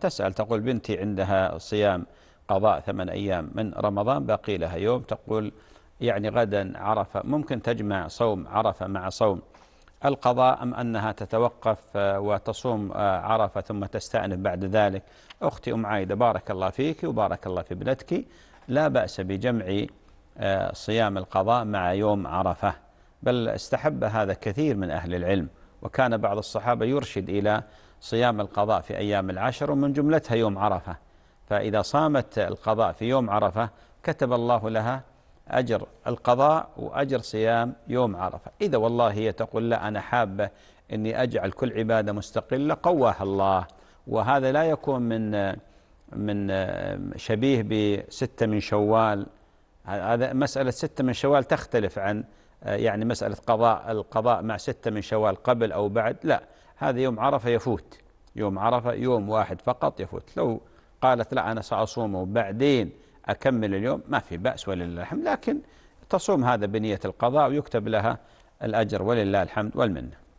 تسأل تقول بنتي عندها صيام قضاء ثمان أيام من رمضان باقي لها يوم تقول يعني غدا عرفة ممكن تجمع صوم عرفة مع صوم القضاء أم أنها تتوقف آه، وتصوم آه، عرفة ثم تستأنف بعد ذلك أختي أم عايدة بارك الله فيك وبارك الله في ابنتك لا بأس بجمع آه، صيام القضاء مع يوم عرفة بل استحب هذا كثير من أهل العلم وكان بعض الصحابة يرشد إلى صيام القضاء في أيام العشر ومن جملتها يوم عرفة فإذا صامت القضاء في يوم عرفة كتب الله لها أجر القضاء وأجر صيام يوم عرفة إذا والله هي تقول لا أنا حابة أني أجعل كل عبادة مستقلة قواها الله وهذا لا يكون من من شبيه بستة من شوال هذا مسألة ستة من شوال تختلف عن آه، يعني مسألة قضاء القضاء مع ستة من شوال قبل أو بعد لا هذا يوم عرفة يفوت يوم عرفة يوم واحد فقط يفوت لو قالت لا أنا سأصوم وبعدين أكمل اليوم ما في بأس ولله الحمد لكن تصوم هذا بنية القضاء ويكتب لها الأجر ولله الحمد والمنه